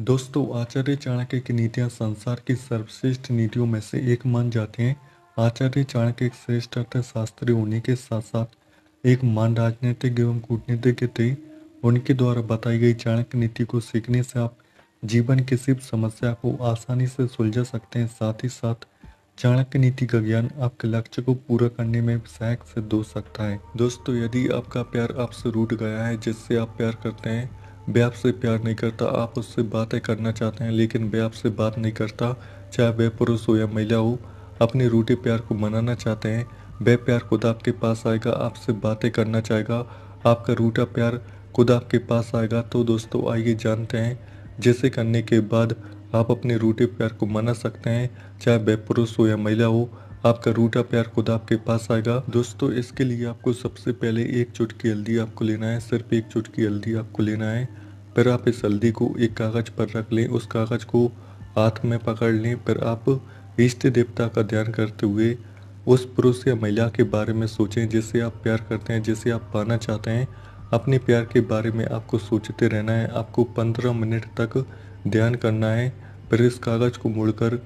दोस्तों आचार्य चाणक्य की नीतियाँ संसार की सर्वश्रेष्ठ नीतियों में से एक मान जाते हैं आचार्य चाणक्य एक श्रेष्ठ अर्थशास्त्री होने के साथ साथ एक मान राजनीतिक एवं कूटनीतिक थे उनके द्वारा बताई गई चाणक्य नीति को सीखने से आप जीवन किसी भी समस्या को आसानी से सुलझा सकते हैं साथ ही साथ चाणक्य नीति का ज्ञान आपके लक्ष्य को पूरा करने में सहायक सिद्ध हो सकता है दोस्तों यदि आपका प्यार आपसे रूट गया है जिससे आप प्यार करते हैं वे आपसे प्यार नहीं करता आप उससे बातें करना चाहते हैं लेकिन वे आपसे बात नहीं करता चाहे वह पुरुष हो या महिला हो अपने रूठे प्यार को मनाना चाहते हैं वह प्यार खुद आपके पास आएगा आपसे बातें करना चाहेगा आपका रूठा प्यार खुद आपके पास आएगा तो दोस्तों आइए जानते हैं जैसे करने के बाद आप अपने रूठे प्यार को मना सकते हैं चाहे वह पुरुष हो या महिला हो आपका रूठा प्यार खुद आपके पास आएगा दोस्तों इसके लिए आपको सबसे पहले एक चुटकी हल्दी आपको लेना है सिर्फ एक चुटकी हल्दी आपको लेना है फिर आप इस हल्दी को एक कागज़ पर रख लें उस कागज़ को हाथ में पकड़ लें फिर आप इष्ट देवता का ध्यान करते हुए उस पुरुष या महिला के बारे में सोचें जिससे आप प्यार करते हैं जिसे आप पाना चाहते हैं अपने प्यार के बारे में आपको सोचते रहना है आपको पंद्रह मिनट तक ध्यान करना है फिर इस कागज़ को मुड़कर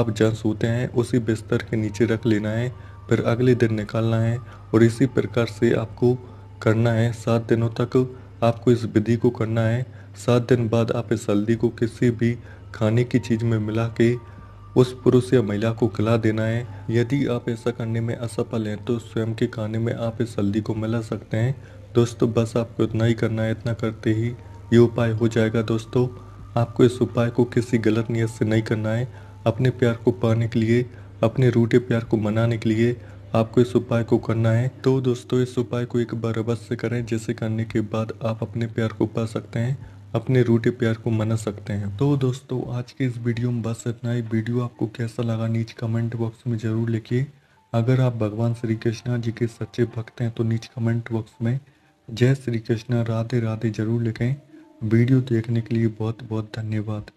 आप जहाँ सोते हैं उसी बिस्तर के नीचे रख लेना है फिर अगले दिन निकालना है और इसी प्रकार से आपको करना है सात दिनों तक आपको इस विधि को करना है सात दिन बाद आप इस हल्दी को किसी भी खाने की चीज़ में मिला के उस पुरुष या महिला को खिला देना है यदि आप ऐसा करने में असफल हैं तो स्वयं के खाने में आप इस हल्दी को मिला सकते हैं दोस्तों बस आपको इतना ही करना है इतना करते ही ये उपाय हो जाएगा दोस्तों आपको इस उपाय को किसी गलत नियत से नहीं करना है अपने प्यार को पाने के लिए अपने रूठे प्यार को मनाने के लिए आपको इस उपाय को करना है तो दोस्तों इस उपाय को एक बार अवश्य करें जैसे करने के बाद आप अपने प्यार को पा सकते हैं अपने रूटे प्यार को मना सकते हैं तो दोस्तों आज के इस वीडियो में बस इतना ही वीडियो आपको कैसा लगा नीचे कमेंट बॉक्स में ज़रूर लिखिए अगर आप भगवान श्री कृष्णा जी के सच्चे भक्त हैं तो नीचे कमेंट बॉक्स में जय श्री कृष्णा राधे राधे जरूर लिखें वीडियो देखने के लिए बहुत बहुत धन्यवाद